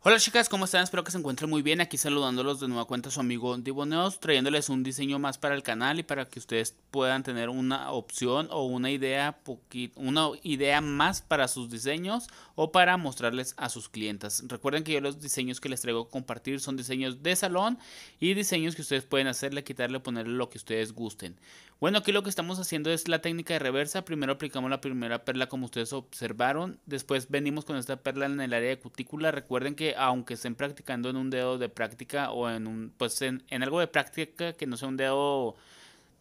Hola chicas, ¿cómo están? Espero que se encuentren muy bien. Aquí saludándolos de nueva cuenta su amigo Diboneos, trayéndoles un diseño más para el canal y para que ustedes puedan tener una opción o una idea, una idea más para sus diseños o para mostrarles a sus clientas. Recuerden que yo los diseños que les traigo a compartir son diseños de salón y diseños que ustedes pueden hacerle, quitarle, ponerle lo que ustedes gusten. Bueno, aquí lo que estamos haciendo es la técnica de reversa. Primero aplicamos la primera perla como ustedes observaron. Después venimos con esta perla en el área de cutícula. Recuerden que aunque estén practicando en un dedo de práctica o en un, pues en, algo de práctica que no sea un dedo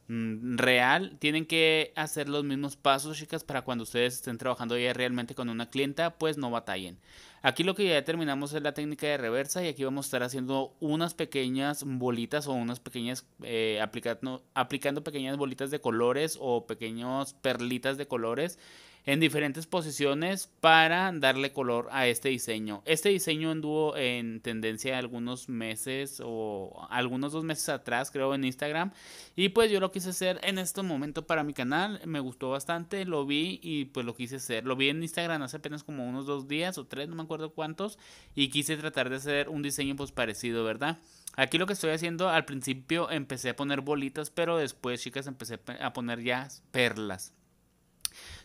mm, real, tienen que hacer los mismos pasos, chicas, para cuando ustedes estén trabajando ya realmente con una clienta, pues no batallen. Aquí lo que ya terminamos es la técnica de reversa y aquí vamos a estar haciendo unas pequeñas bolitas o unas pequeñas, eh, aplicando, aplicando pequeñas bolitas de colores o pequeñas perlitas de colores en diferentes posiciones para darle color a este diseño. Este diseño anduvo en tendencia algunos meses o algunos dos meses atrás, creo, en Instagram. Y pues yo lo quise hacer en este momento para mi canal. Me gustó bastante, lo vi y pues lo quise hacer. Lo vi en Instagram hace apenas como unos dos días o tres, no me acuerdo cuántos. Y quise tratar de hacer un diseño pues parecido, ¿verdad? Aquí lo que estoy haciendo, al principio empecé a poner bolitas, pero después, chicas, empecé a poner ya perlas.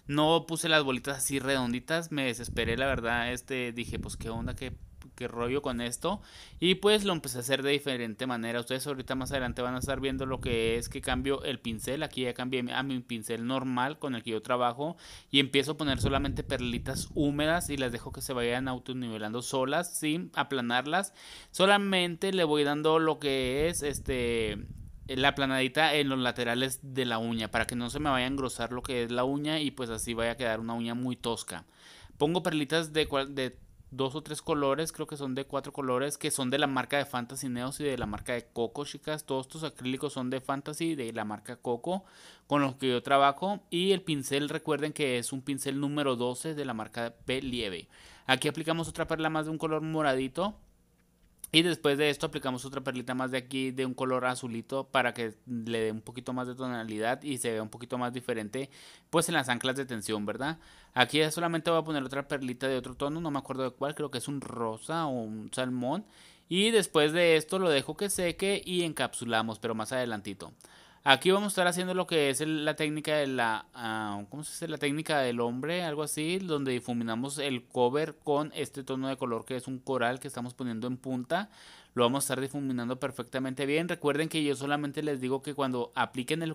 No puse las bolitas así redonditas, me desesperé, la verdad, este, dije, pues qué onda, qué, rollo con esto. Y pues lo empecé a hacer de diferente manera. Ustedes ahorita más adelante van a estar viendo lo que es que cambio el pincel. Aquí ya cambié a mi pincel normal con el que yo trabajo. Y empiezo a poner solamente perlitas húmedas y las dejo que se vayan auto nivelando solas sin aplanarlas. Solamente le voy dando lo que es este eh, la planadita en los laterales de la uña para que no se me vaya a engrosar lo que es la uña y pues así vaya a quedar una uña muy tosca. Pongo perlitas de, de dos o tres colores, creo que son de cuatro colores, que son de la marca de Fantasy Neos y de la marca de Coco, chicas. Todos estos acrílicos son de Fantasy, de la marca Coco, con los que yo trabajo. Y el pincel, recuerden que es un pincel número 12 de la marca Believe. Aquí aplicamos otra perla más de un color moradito y después de esto aplicamos otra perlita más de aquí de un color azulito para que le dé un poquito más de tonalidad y se vea un poquito más diferente pues en las anclas de tensión, ¿verdad? Aquí solamente voy a poner otra perlita de otro tono, no me acuerdo de cuál, creo que es un rosa o un salmón. Y después de esto lo dejo que seque y encapsulamos, pero más adelantito. Aquí vamos a estar haciendo lo que es la técnica de la, ah, La técnica del hombre, algo así, donde difuminamos el cover con este tono de color que es un coral que estamos poniendo en punta. Lo vamos a estar difuminando perfectamente bien. Recuerden que yo solamente les digo que cuando apliquen el,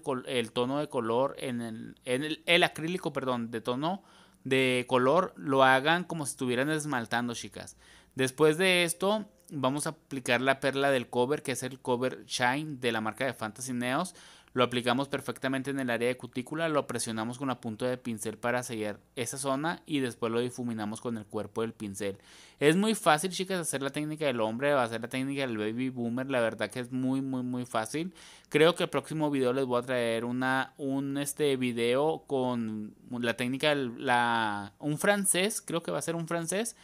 tono de color en, el, el acrílico, perdón, de tono de color, lo hagan como si estuvieran esmaltando, chicas. Después de esto, vamos a aplicar la perla del cover, que es el cover Shine de la marca de Fantasy Neos. Lo aplicamos perfectamente en el área de cutícula, lo presionamos con la punta de pincel para sellar esa zona y después lo difuminamos con el cuerpo del pincel. Es muy fácil, chicas, hacer la técnica del hombre, hacer la técnica del baby boomer, la verdad que es muy, muy, muy fácil. Creo que el próximo video les voy a traer una, un este video con la técnica, la, un francés, creo que va a ser un francés,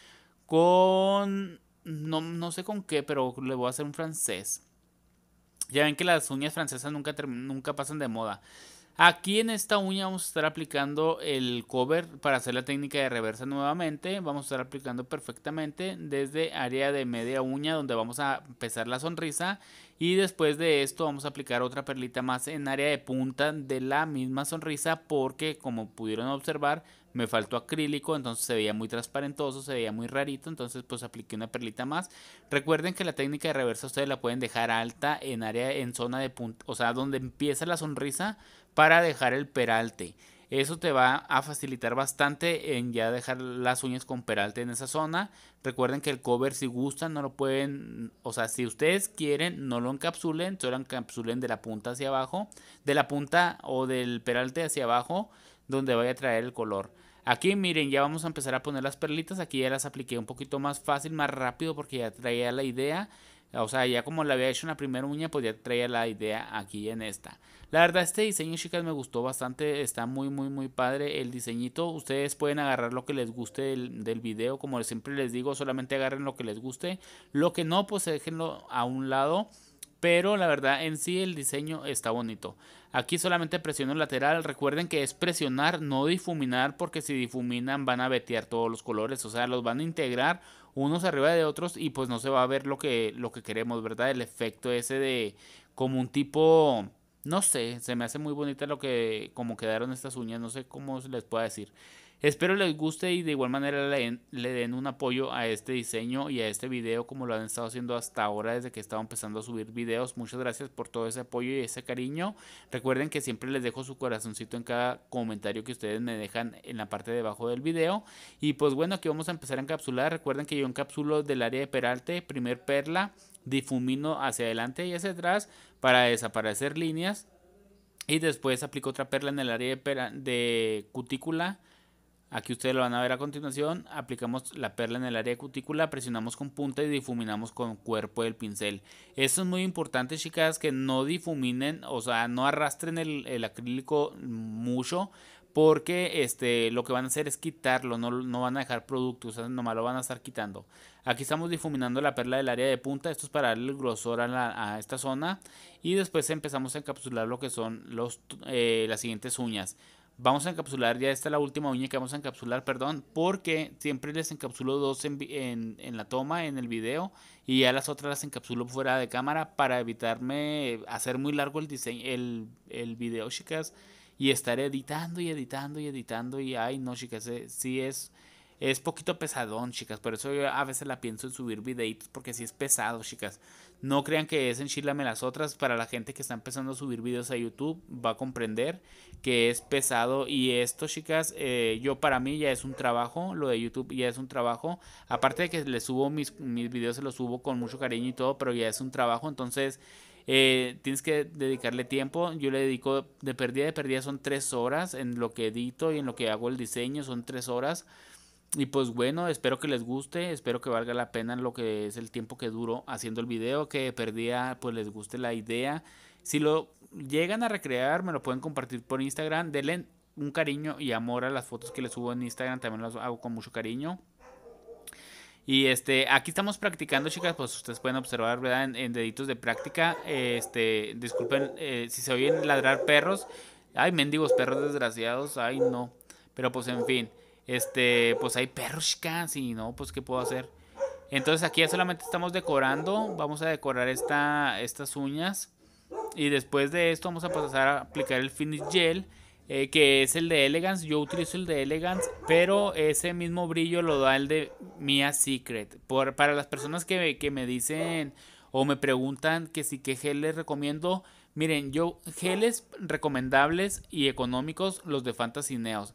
con, no, no sé con qué, pero le voy a hacer un francés ya ven que las uñas francesas nunca, nunca pasan de moda. Aquí en esta uña vamos a estar aplicando el cover para hacer la técnica de reversa nuevamente. Vamos a estar aplicando perfectamente desde área de media uña donde vamos a empezar la sonrisa. Y después de esto vamos a aplicar otra perlita más en área de punta de la misma sonrisa porque como pudieron observar me faltó acrílico, entonces se veía muy transparentoso, se veía muy rarito, entonces pues apliqué una perlita más. Recuerden que la técnica de reversa ustedes la pueden dejar alta en área, en zona de punta, o sea, donde empieza la sonrisa para dejar el peralte. Eso te va a facilitar bastante en ya dejar las uñas con peralte en esa zona. Recuerden que el cover si gustan no lo pueden, o sea, si ustedes quieren no lo encapsulen, solo encapsulen de la punta hacia abajo, de la punta o del peralte hacia abajo donde vaya a traer el color. Aquí miren, ya vamos a empezar a poner las perlitas. Aquí ya las apliqué un poquito más fácil, más rápido porque ya traía la idea. O sea, ya como la había hecho en la primera uña, pues ya traía la idea aquí en esta. La verdad, este diseño, chicas, me gustó bastante. Está muy, muy, muy padre el diseñito. Ustedes pueden agarrar lo que les guste del, del video. Como siempre les digo, solamente agarren lo que les guste. Lo que no, pues déjenlo a un lado pero la verdad en sí el diseño está bonito. Aquí solamente presiono lateral, recuerden que es presionar, no difuminar, porque si difuminan van a vetear todos los colores, o sea, los van a integrar unos arriba de otros y pues no se va a ver lo que, lo que queremos, ¿verdad? El efecto ese de como un tipo, no sé, se me hace muy bonita lo que, como quedaron estas uñas, no sé cómo se les pueda decir. Espero les guste y de igual manera le, den un apoyo a este diseño y a este video como lo han estado haciendo hasta ahora desde que estaba empezando a subir videos. Muchas gracias por todo ese apoyo y ese cariño. Recuerden que siempre les dejo su corazoncito en cada comentario que ustedes me dejan en la parte de abajo del video. Y pues bueno, aquí vamos a empezar a encapsular. Recuerden que yo encapsulo del área de peralte, primer perla, difumino hacia adelante y hacia atrás para desaparecer líneas. Y después aplico otra perla en el área de, de cutícula Aquí ustedes lo van a ver a continuación. Aplicamos la perla en el área de cutícula, presionamos con punta y difuminamos con cuerpo del pincel. Esto es muy importante, chicas, que no difuminen, o sea, no arrastren el, acrílico mucho porque este, lo que van a hacer es quitarlo, no, van a dejar producto, o sea, nomás lo van a estar quitando. Aquí estamos difuminando la perla del área de punta, esto es para darle grosor a, esta zona y después empezamos a encapsular lo que son eh, las siguientes uñas. Vamos a encapsular, ya esta la última uña que vamos a encapsular, perdón, porque siempre les encapsulo dos en, la toma, en el video, y ya las otras las encapsulo fuera de cámara para evitarme hacer muy largo el diseño, el, el video, chicas, y estar editando y editando y editando, y ay, no, chicas, si eh, sí es es poquito pesadón, chicas. Por eso yo a veces la pienso en subir videitos porque si es pesado, chicas. No crean que es enchilame las otras. Para la gente que está empezando a subir videos a YouTube va a comprender que es pesado. Y esto, chicas, eh, yo para mí ya es un trabajo. Lo de YouTube ya es un trabajo. Aparte de que les subo mis, mis videos, se los subo con mucho cariño y todo, pero ya es un trabajo. Entonces... Eh, tienes que dedicarle tiempo. Yo le dedico de perdida de perdida son tres horas en lo que edito y en lo que hago el diseño son tres horas. Y pues bueno, espero que les guste, espero que valga la pena lo que es el tiempo que duró haciendo el video, que perdía, pues les guste la idea. Si lo llegan a recrear, me lo pueden compartir por Instagram. Denle un cariño y amor a las fotos que les subo en Instagram, también las hago con mucho cariño. Y este, aquí estamos practicando, chicas, pues ustedes pueden observar, ¿verdad? En, deditos de práctica. Este, disculpen eh, si se oyen ladrar perros. Ay, mendigos perros desgraciados, ay no. Pero pues en fin. Este, pues hay perros y no, pues qué puedo hacer. Entonces aquí ya solamente estamos decorando, vamos a decorar estas uñas. Y después de esto vamos a pasar a aplicar el Finish Gel, eh, que es el de Elegance. Yo utilizo el de Elegance, pero ese mismo brillo lo da el de Mia Secret. Por, para las personas que, que me dicen o me preguntan que si qué gel les recomiendo, miren, yo geles recomendables y económicos los de Fantasy Neos.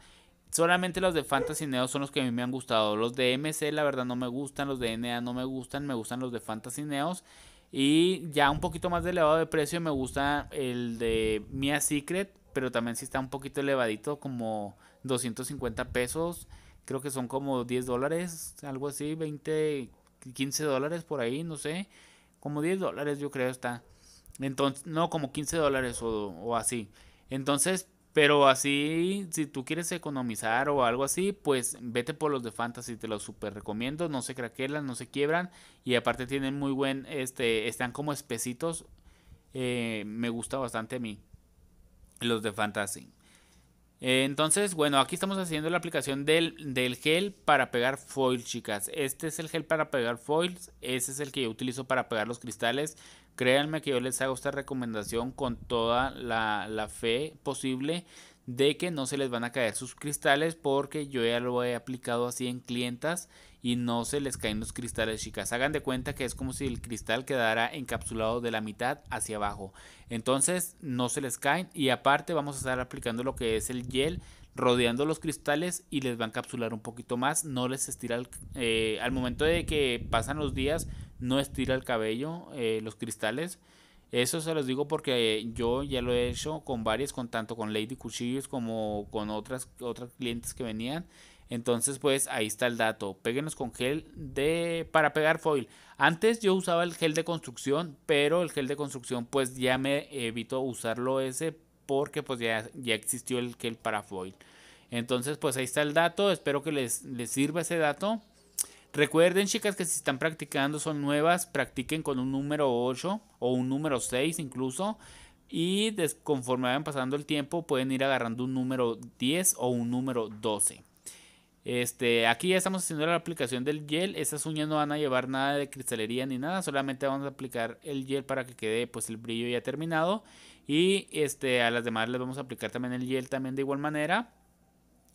Solamente los de Fantasy son los que a mí me han gustado. Los de MC, la verdad, no me gustan. Los de NA no me gustan. Me gustan los de Fantasy Neos. Y ya un poquito más elevado de precio, me gusta el de Mia Secret. Pero también si está un poquito elevadito, como 250 pesos. Creo que son como 10 dólares, algo así, 20, 15 dólares por ahí, no sé. Como 10 dólares, yo creo está. Entonces, no, como 15 dólares o, o así. Entonces, pero así, si tú quieres economizar o algo así, pues vete por los de Fantasy, te los super recomiendo. No se craquelan, no se quiebran. Y aparte tienen muy buen, este, están como espesitos. Eh, me gusta bastante a mí los de Fantasy. Eh, entonces, bueno, aquí estamos haciendo la aplicación del, gel para pegar foil, chicas. Este es el gel para pegar foils. Ese es el que yo utilizo para pegar los cristales. Créanme que yo les hago esta recomendación con toda la, la fe posible de que no se les van a caer sus cristales porque yo ya lo he aplicado así en clientas y no se les caen los cristales chicas hagan de cuenta que es como si el cristal quedara encapsulado de la mitad hacia abajo entonces no se les caen y aparte vamos a estar aplicando lo que es el gel rodeando los cristales y les va a encapsular un poquito más no les estira eh, al momento de que pasan los días no estira el cabello eh, los cristales eso se los digo porque eh, yo ya lo he hecho con varias, con tanto con Lady Cuchillos como con otras, otras clientes que venían. Entonces, pues ahí está el dato. Péguenos con gel de para pegar foil. Antes yo usaba el gel de construcción, pero el gel de construcción pues ya me evito usarlo ese porque pues ya, ya existió el gel para foil. Entonces, pues ahí está el dato. Espero que les, les sirva ese dato. Recuerden, chicas, que si están practicando, son nuevas, practiquen con un número 8 o un número 6 incluso. Y conforme vayan pasando el tiempo, pueden ir agarrando un número 10 o un número 12. Este, aquí ya estamos haciendo la aplicación del gel. Esas uñas no van a llevar nada de cristalería ni nada. Solamente vamos a aplicar el gel para que quede pues el brillo ya terminado. Y este, a las demás les vamos a aplicar también el gel también de igual manera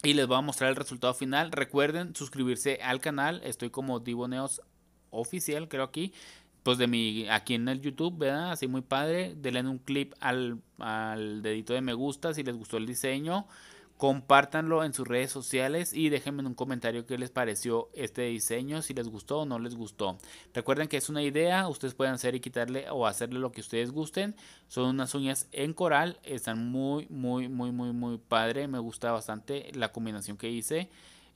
y les voy a mostrar el resultado final. Recuerden suscribirse al canal. Estoy como Diboneos Oficial, creo aquí. Pues de mi, aquí en el YouTube, ¿verdad? Así muy padre. Denle un clip al, al dedito de me gusta si les gustó el diseño compártanlo en sus redes sociales y déjenme en un comentario qué les pareció este diseño, si les gustó o no les gustó. Recuerden que es una idea, ustedes pueden hacer y quitarle o hacerle lo que ustedes gusten. Son unas uñas en coral, están muy, muy, muy, muy, muy padre. Me gusta bastante la combinación que hice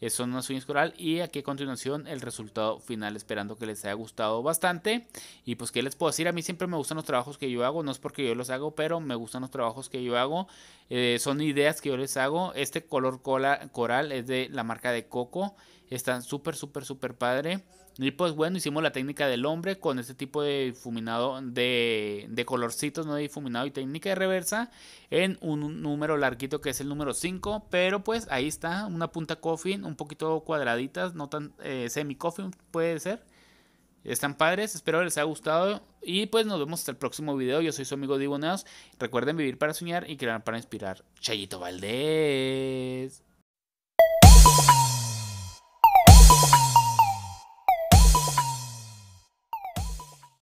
son unas es coral. Y aquí a continuación el resultado final. Esperando que les haya gustado bastante. Y pues, ¿qué les puedo decir? A mí siempre me gustan los trabajos que yo hago. No es porque yo los hago, pero me gustan los trabajos que yo hago. Eh, son ideas que yo les hago. Este color cola, coral es de la marca de Coco. están súper, súper, súper padre. Y pues bueno, hicimos la técnica del hombre con este tipo de difuminado de, de colorcitos no de difuminado y técnica de reversa en un número larguito que es el número 5. Pero pues ahí está, una punta coffin, un poquito cuadraditas, no tan eh, semi coffin puede ser. Están padres, espero les haya gustado y pues nos vemos hasta el próximo video. Yo soy su amigo Neos Recuerden vivir para soñar y crear para inspirar. Chayito Valdés.